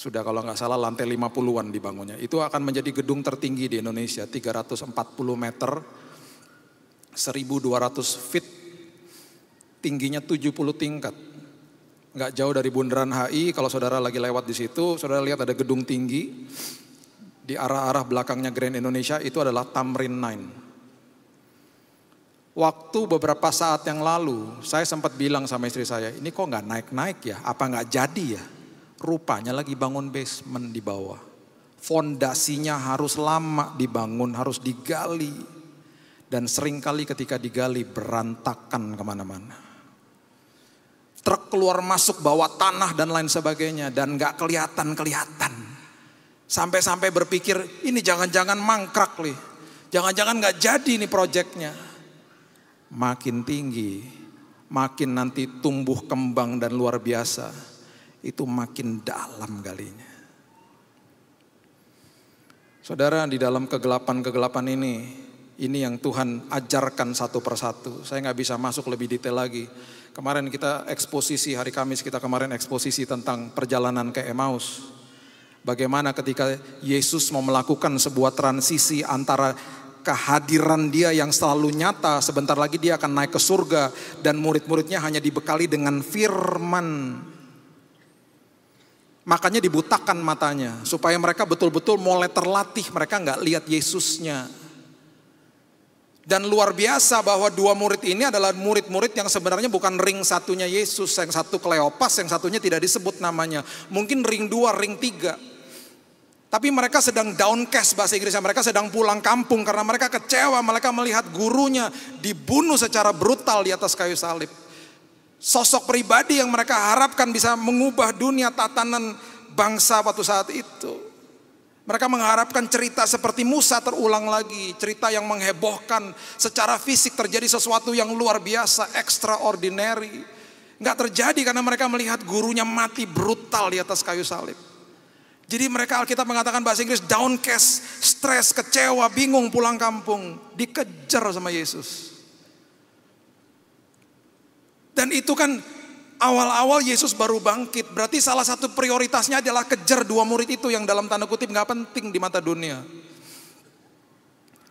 sudah kalau nggak salah lantai 50-an dibangunnya. Itu akan menjadi gedung tertinggi di Indonesia, 340 meter, 1200 feet, tingginya 70 tingkat. Nggak jauh dari Bundaran HI, kalau saudara lagi lewat di situ, saudara lihat ada gedung tinggi, di arah-arah belakangnya Grand Indonesia itu adalah Tamrin 9. Waktu beberapa saat yang lalu, saya sempat bilang sama istri saya, ini kok nggak naik-naik ya? Apa nggak jadi ya? Rupanya lagi bangun basement di bawah. Fondasinya harus lama dibangun, harus digali. Dan seringkali ketika digali berantakan kemana-mana. Truk keluar masuk bawa tanah dan lain sebagainya. Dan gak kelihatan-kelihatan. Sampai-sampai berpikir ini jangan-jangan mangkrak nih. Jangan-jangan gak jadi nih proyeknya. Makin tinggi, makin nanti tumbuh kembang dan luar biasa itu makin dalam galinya. Saudara, di dalam kegelapan-kegelapan ini, ini yang Tuhan ajarkan satu persatu. Saya nggak bisa masuk lebih detail lagi. Kemarin kita eksposisi, hari Kamis kita kemarin eksposisi tentang perjalanan ke Emmaus. Bagaimana ketika Yesus mau melakukan sebuah transisi antara kehadiran dia yang selalu nyata, sebentar lagi dia akan naik ke surga dan murid-muridnya hanya dibekali dengan firman Makanya dibutakan matanya supaya mereka betul-betul mulai terlatih mereka nggak lihat Yesusnya. Dan luar biasa bahwa dua murid ini adalah murid-murid yang sebenarnya bukan ring satunya Yesus, yang satu Kleopas, yang satunya tidak disebut namanya. Mungkin ring dua, ring tiga. Tapi mereka sedang downcast bahasa Inggrisnya, mereka sedang pulang kampung karena mereka kecewa, mereka melihat gurunya dibunuh secara brutal di atas kayu salib sosok pribadi yang mereka harapkan bisa mengubah dunia tatanan bangsa waktu saat itu. Mereka mengharapkan cerita seperti Musa terulang lagi, cerita yang menghebohkan, secara fisik terjadi sesuatu yang luar biasa, extraordinary. Enggak terjadi karena mereka melihat gurunya mati brutal di atas kayu salib. Jadi mereka Alkitab mengatakan bahasa Inggris downcast, stres, kecewa, bingung pulang kampung, dikejar sama Yesus. Dan itu kan awal-awal Yesus baru bangkit. Berarti salah satu prioritasnya adalah kejar dua murid itu yang dalam tanda kutip nggak penting di mata dunia.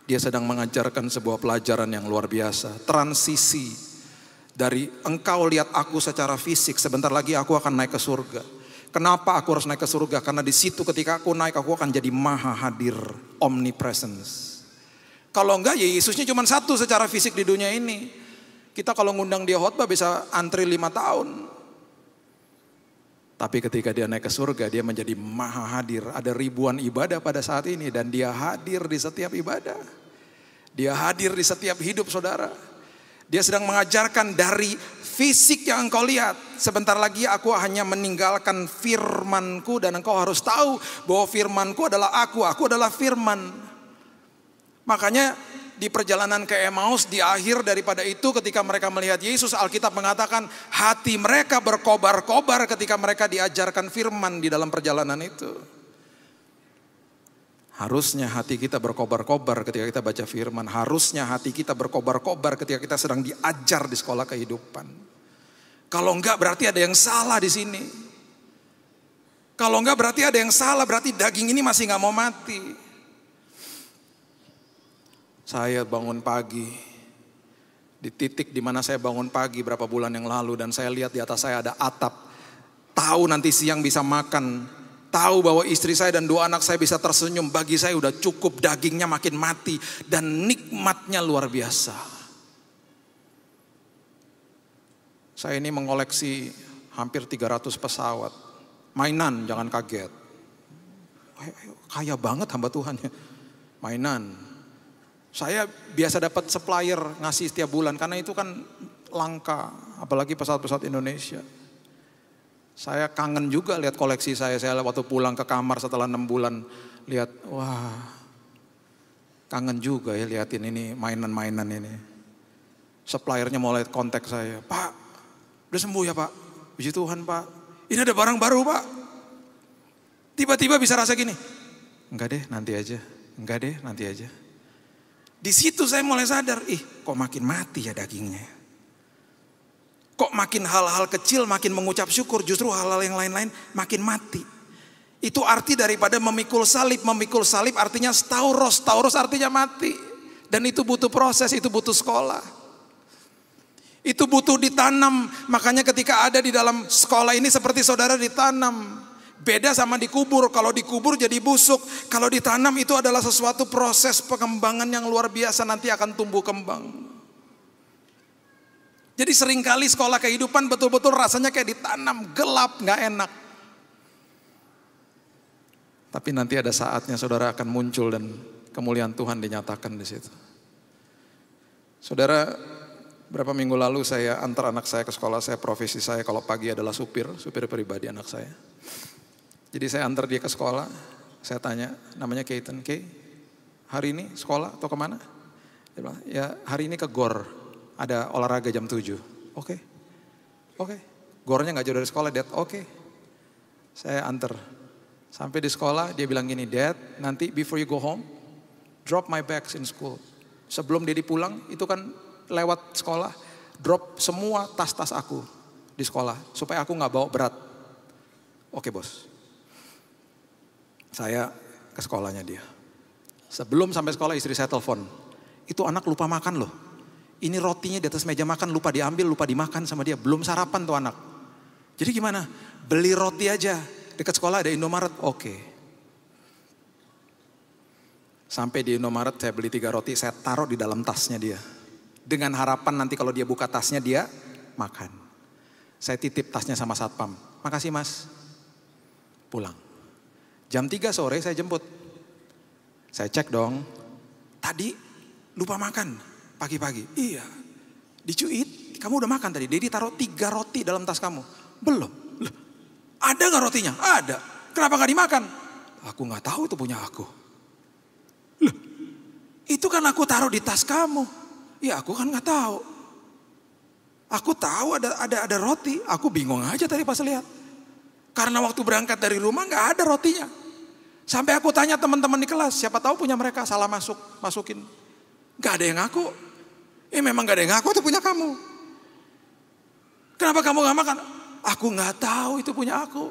Dia sedang mengajarkan sebuah pelajaran yang luar biasa. Transisi dari engkau lihat aku secara fisik, sebentar lagi aku akan naik ke surga. Kenapa aku harus naik ke surga? Karena di situ ketika aku naik aku akan jadi maha hadir, omnipresence. Kalau enggak ya Yesusnya cuma satu secara fisik di dunia ini. Kita kalau ngundang dia khotbah bisa antri lima tahun. Tapi ketika dia naik ke surga, dia menjadi maha hadir. Ada ribuan ibadah pada saat ini dan dia hadir di setiap ibadah. Dia hadir di setiap hidup saudara. Dia sedang mengajarkan dari fisik yang engkau lihat. Sebentar lagi aku hanya meninggalkan firmanku dan engkau harus tahu bahwa firmanku adalah aku, aku adalah firman. Makanya di perjalanan ke Emmaus di akhir daripada itu ketika mereka melihat Yesus Alkitab mengatakan hati mereka berkobar-kobar ketika mereka diajarkan firman di dalam perjalanan itu. Harusnya hati kita berkobar-kobar ketika kita baca firman, harusnya hati kita berkobar-kobar ketika kita sedang diajar di sekolah kehidupan. Kalau enggak berarti ada yang salah di sini. Kalau enggak berarti ada yang salah, berarti daging ini masih enggak mau mati. Saya bangun pagi, di titik dimana saya bangun pagi berapa bulan yang lalu dan saya lihat di atas saya ada atap. Tahu nanti siang bisa makan, tahu bahwa istri saya dan dua anak saya bisa tersenyum. Bagi saya udah cukup dagingnya makin mati dan nikmatnya luar biasa. Saya ini mengoleksi hampir 300 pesawat. Mainan, jangan kaget. Kaya banget hamba Tuhannya. Mainan, saya biasa dapat supplier ngasih setiap bulan karena itu kan langka, apalagi pesawat-pesawat Indonesia. Saya kangen juga lihat koleksi saya. Saya waktu pulang ke kamar setelah enam bulan lihat, wah kangen juga ya liatin ini mainan-mainan ini. Suppliernya mulai kontak saya, Pak, udah sembuh ya Pak, puji Tuhan Pak. Ini ada barang baru Pak. Tiba-tiba bisa rasa gini, enggak deh nanti aja, enggak deh nanti aja. Di situ saya mulai sadar, ih kok makin mati ya dagingnya. Kok makin hal-hal kecil makin mengucap syukur, justru hal-hal yang lain-lain makin mati. Itu arti daripada memikul salib. Memikul salib artinya stauros, stauros artinya mati. Dan itu butuh proses, itu butuh sekolah. Itu butuh ditanam. Makanya ketika ada di dalam sekolah ini seperti saudara ditanam. Beda sama dikubur, kalau dikubur jadi busuk, kalau ditanam itu adalah sesuatu proses pengembangan yang luar biasa nanti akan tumbuh kembang. Jadi seringkali sekolah kehidupan betul-betul rasanya kayak ditanam, gelap, gak enak. Tapi nanti ada saatnya saudara akan muncul dan kemuliaan Tuhan dinyatakan di situ. Saudara, berapa minggu lalu saya antar anak saya ke sekolah, saya profesi saya kalau pagi adalah supir, supir pribadi anak saya. Jadi saya antar dia ke sekolah, saya tanya, namanya Keaton, Kay, hari ini sekolah atau kemana? Dia bilang, ya hari ini ke GOR, ada olahraga jam 7. Oke, okay. oke. Okay. Gornya gak jauh dari sekolah, Dad, oke. Okay. Saya antar. Sampai di sekolah, dia bilang gini, Dad, nanti before you go home, drop my bags in school. Sebelum dia pulang, itu kan lewat sekolah, drop semua tas-tas aku di sekolah, supaya aku gak bawa berat. Oke bos, saya ke sekolahnya dia. Sebelum sampai sekolah istri saya telepon. Itu anak lupa makan loh. Ini rotinya di atas meja makan lupa diambil, lupa dimakan sama dia. Belum sarapan tuh anak. Jadi gimana? Beli roti aja. Dekat sekolah ada Indomaret. Oke. Okay. Sampai di Indomaret saya beli tiga roti, saya taruh di dalam tasnya dia. Dengan harapan nanti kalau dia buka tasnya dia makan. Saya titip tasnya sama satpam. Makasih mas. Pulang. Jam 3 sore saya jemput. Saya cek dong. Tadi lupa makan pagi-pagi. Iya. Dicuit, kamu udah makan tadi. Dedi taruh tiga roti dalam tas kamu. Belum. Loh, ada gak rotinya? Ada. Kenapa gak dimakan? Aku gak tahu itu punya aku. Loh, itu kan aku taruh di tas kamu. Ya aku kan gak tahu. Aku tahu ada ada ada roti. Aku bingung aja tadi pas lihat. Karena waktu berangkat dari rumah gak ada rotinya. Sampai aku tanya teman-teman di kelas, siapa tahu punya mereka salah masuk, masukin. Gak ada yang ngaku. Eh memang gak ada yang ngaku itu punya kamu. Kenapa kamu gak makan? Aku gak tahu itu punya aku.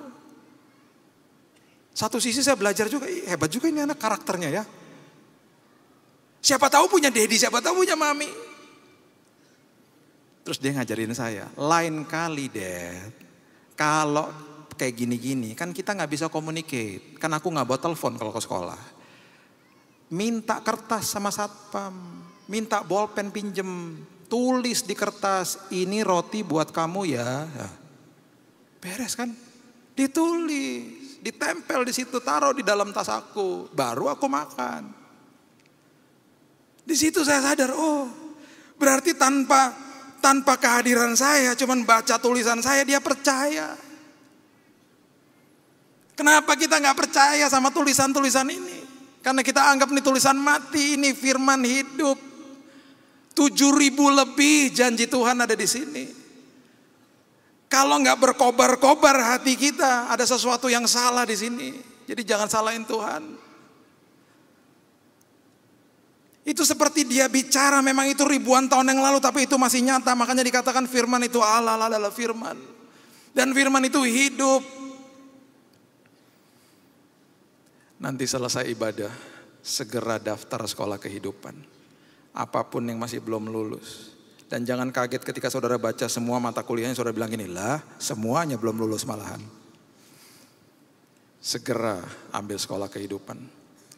Satu sisi saya belajar juga, hebat juga ini anak karakternya ya. Siapa tahu punya daddy, siapa tahu punya mami. Terus dia ngajarin saya, lain kali deh kalau kayak gini-gini, kan kita nggak bisa komunikasi Kan aku nggak bawa telepon kalau ke sekolah. Minta kertas sama satpam, minta bolpen pinjem, tulis di kertas, ini roti buat kamu ya. ya. Beres kan? Ditulis, ditempel di situ, taruh di dalam tas aku, baru aku makan. Di situ saya sadar, oh berarti tanpa tanpa kehadiran saya, cuman baca tulisan saya, dia percaya. Kenapa kita nggak percaya sama tulisan-tulisan ini? Karena kita anggap ini tulisan mati, ini firman hidup. 7.000 ribu lebih janji Tuhan ada di sini. Kalau nggak berkobar-kobar hati kita, ada sesuatu yang salah di sini. Jadi jangan salahin Tuhan. Itu seperti dia bicara, memang itu ribuan tahun yang lalu, tapi itu masih nyata. Makanya dikatakan firman itu Allah, Allah adalah firman. Dan firman itu hidup, Nanti selesai ibadah, segera daftar sekolah kehidupan. Apapun yang masih belum lulus. Dan jangan kaget ketika saudara baca semua mata kuliahnya, saudara bilang gini, lah semuanya belum lulus malahan. Segera ambil sekolah kehidupan.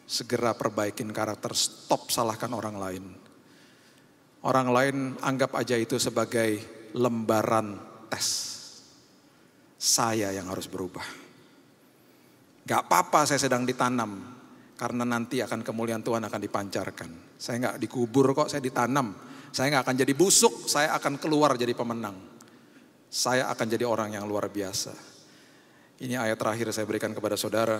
Segera perbaikin karakter, stop salahkan orang lain. Orang lain anggap aja itu sebagai lembaran tes. Saya yang harus berubah. Gak apa-apa saya sedang ditanam. Karena nanti akan kemuliaan Tuhan akan dipancarkan. Saya gak dikubur kok, saya ditanam. Saya gak akan jadi busuk, saya akan keluar jadi pemenang. Saya akan jadi orang yang luar biasa. Ini ayat terakhir saya berikan kepada saudara.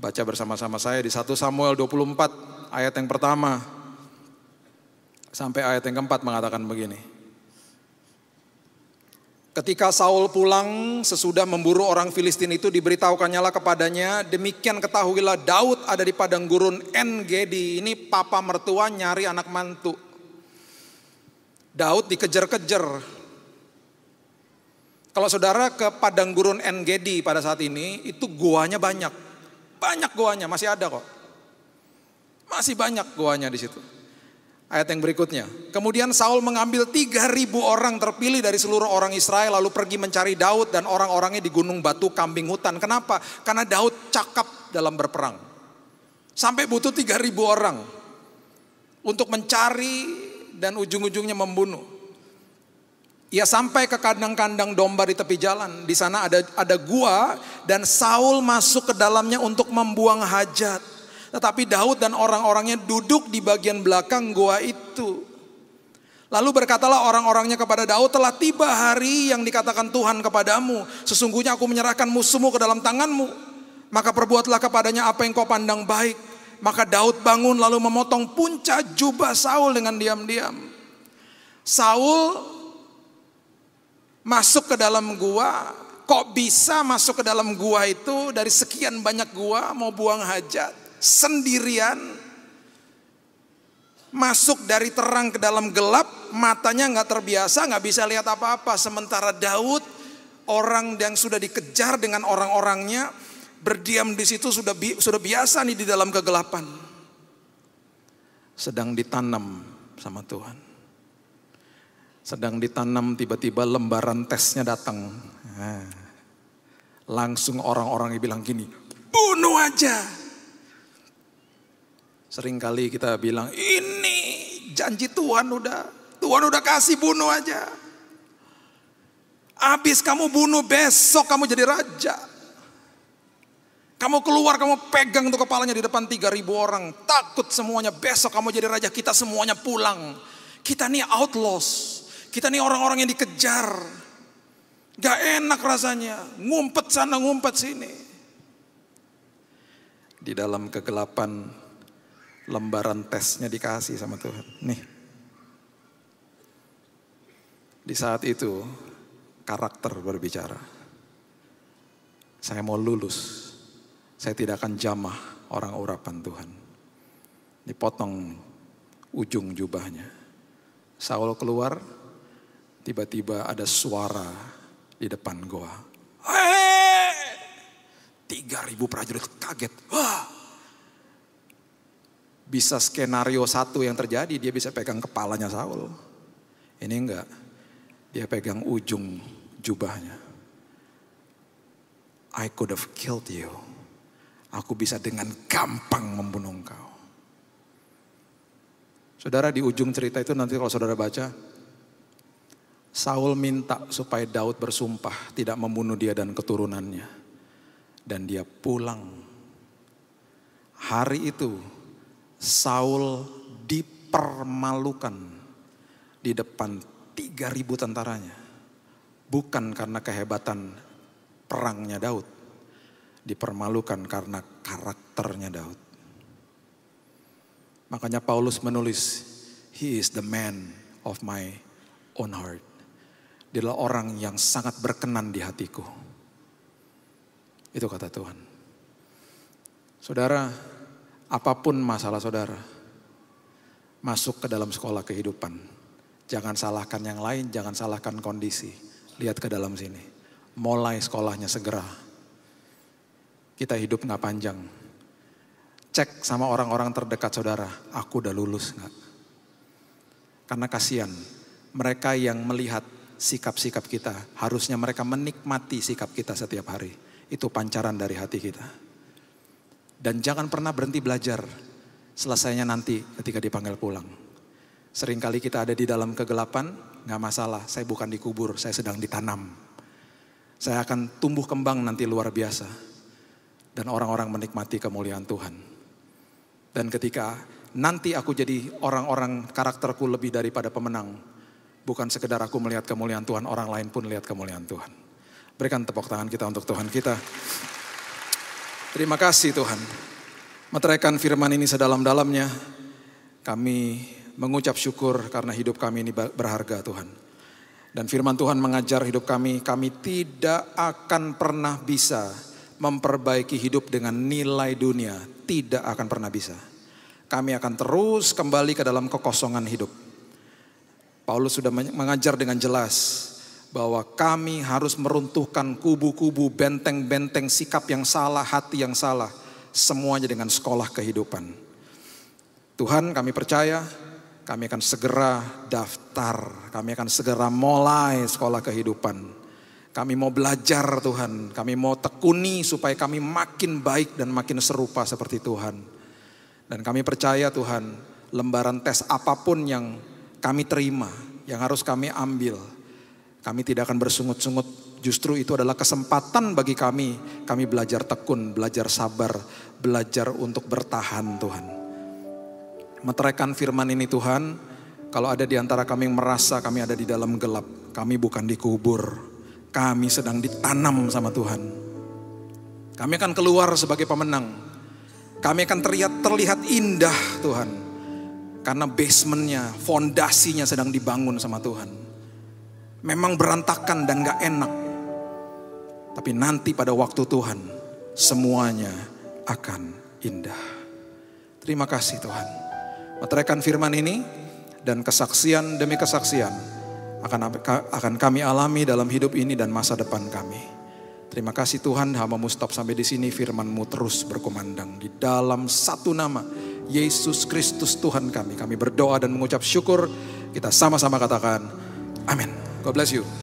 Baca bersama-sama saya di 1 Samuel 24 ayat yang pertama sampai ayat yang keempat mengatakan begini. Ketika Saul pulang sesudah memburu orang Filistin itu diberitahukannya lah kepadanya, demikian ketahuilah Daud ada di padang gurun Engedi, ini papa mertua nyari anak mantu. Daud dikejar-kejar. Kalau saudara ke padang gurun Engedi pada saat ini, itu guanya banyak. Banyak guanya masih ada kok. Masih banyak guanya di situ. Ayat yang berikutnya. Kemudian Saul mengambil 3000 orang terpilih dari seluruh orang Israel lalu pergi mencari Daud dan orang-orangnya di gunung batu kambing hutan. Kenapa? Karena Daud cakap dalam berperang. Sampai butuh 3000 orang untuk mencari dan ujung-ujungnya membunuh. Ia sampai ke kandang-kandang domba di tepi jalan. Di sana ada ada gua dan Saul masuk ke dalamnya untuk membuang hajat. Tetapi Daud dan orang-orangnya duduk di bagian belakang goa itu. Lalu berkatalah orang-orangnya kepada Daud, telah tiba hari yang dikatakan Tuhan kepadamu. Sesungguhnya aku menyerahkan musuhmu ke dalam tanganmu. Maka perbuatlah kepadanya apa yang kau pandang baik. Maka Daud bangun lalu memotong puncak jubah Saul dengan diam-diam. Saul masuk ke dalam gua. Kok bisa masuk ke dalam gua itu dari sekian banyak gua mau buang hajat sendirian, masuk dari terang ke dalam gelap, matanya nggak terbiasa, nggak bisa lihat apa-apa. Sementara Daud, orang yang sudah dikejar dengan orang-orangnya, berdiam di situ sudah bi sudah biasa nih di dalam kegelapan. Sedang ditanam sama Tuhan. Sedang ditanam tiba-tiba lembaran tesnya datang. Nah, langsung orang-orang bilang gini, bunuh aja. Sering kali kita bilang, ini janji Tuhan udah. Tuhan udah kasih bunuh aja. Habis kamu bunuh besok kamu jadi raja. Kamu keluar, kamu pegang tuh kepalanya di depan 3000 orang. Takut semuanya besok kamu jadi raja, kita semuanya pulang. Kita nih outlaws. Kita nih orang-orang yang dikejar. Gak enak rasanya. Ngumpet sana, ngumpet sini. Di dalam kegelapan lembaran tesnya dikasih sama Tuhan. Nih. Di saat itu karakter berbicara. Saya mau lulus. Saya tidak akan jamah orang urapan Tuhan. Dipotong ujung jubahnya. Saul keluar, tiba-tiba ada suara di depan goa. Tiga ribu prajurit kaget. Wah, bisa skenario satu yang terjadi, dia bisa pegang kepalanya Saul. Ini enggak. Dia pegang ujung jubahnya. I could have killed you. Aku bisa dengan gampang membunuh engkau. Saudara di ujung cerita itu nanti kalau saudara baca, Saul minta supaya Daud bersumpah tidak membunuh dia dan keturunannya. Dan dia pulang. Hari itu Saul dipermalukan di depan 3000 tentaranya. Bukan karena kehebatan perangnya Daud. Dipermalukan karena karakternya Daud. Makanya Paulus menulis, He is the man of my own heart. adalah orang yang sangat berkenan di hatiku. Itu kata Tuhan. Saudara, apapun masalah saudara, masuk ke dalam sekolah kehidupan. Jangan salahkan yang lain, jangan salahkan kondisi. Lihat ke dalam sini. Mulai sekolahnya segera. Kita hidup nggak panjang. Cek sama orang-orang terdekat saudara, aku udah lulus nggak? Karena kasihan, mereka yang melihat sikap-sikap kita, harusnya mereka menikmati sikap kita setiap hari. Itu pancaran dari hati kita. Dan jangan pernah berhenti belajar selesainya nanti ketika dipanggil pulang. Seringkali kita ada di dalam kegelapan, nggak masalah, saya bukan dikubur, saya sedang ditanam. Saya akan tumbuh kembang nanti luar biasa. Dan orang-orang menikmati kemuliaan Tuhan. Dan ketika nanti aku jadi orang-orang karakterku lebih daripada pemenang, bukan sekedar aku melihat kemuliaan Tuhan, orang lain pun lihat kemuliaan Tuhan. Berikan tepuk tangan kita untuk Tuhan kita. Terima kasih Tuhan. Meteraikan firman ini sedalam-dalamnya. Kami mengucap syukur karena hidup kami ini berharga Tuhan. Dan firman Tuhan mengajar hidup kami, kami tidak akan pernah bisa memperbaiki hidup dengan nilai dunia. Tidak akan pernah bisa. Kami akan terus kembali ke dalam kekosongan hidup. Paulus sudah mengajar dengan jelas bahwa kami harus meruntuhkan kubu-kubu, benteng-benteng, sikap yang salah, hati yang salah, semuanya dengan sekolah kehidupan. Tuhan, kami percaya kami akan segera daftar, kami akan segera mulai sekolah kehidupan. Kami mau belajar Tuhan, kami mau tekuni supaya kami makin baik dan makin serupa seperti Tuhan. Dan kami percaya Tuhan, lembaran tes apapun yang kami terima, yang harus kami ambil, kami tidak akan bersungut-sungut, justru itu adalah kesempatan bagi kami. Kami belajar tekun, belajar sabar, belajar untuk bertahan Tuhan. Meteraikan firman ini Tuhan, kalau ada di antara kami yang merasa kami ada di dalam gelap, kami bukan dikubur, kami sedang ditanam sama Tuhan. Kami akan keluar sebagai pemenang. Kami akan terlihat, terlihat indah Tuhan. Karena basementnya, fondasinya sedang dibangun sama Tuhan. Memang berantakan dan gak enak. Tapi nanti pada waktu Tuhan, semuanya akan indah. Terima kasih Tuhan. Meteraikan firman ini dan kesaksian demi kesaksian akan akan kami alami dalam hidup ini dan masa depan kami. Terima kasih Tuhan, Hamba Mustab sampai di sini firman-Mu terus berkumandang. Di dalam satu nama, Yesus Kristus Tuhan kami. Kami berdoa dan mengucap syukur. Kita sama-sama katakan, amin. God bless you.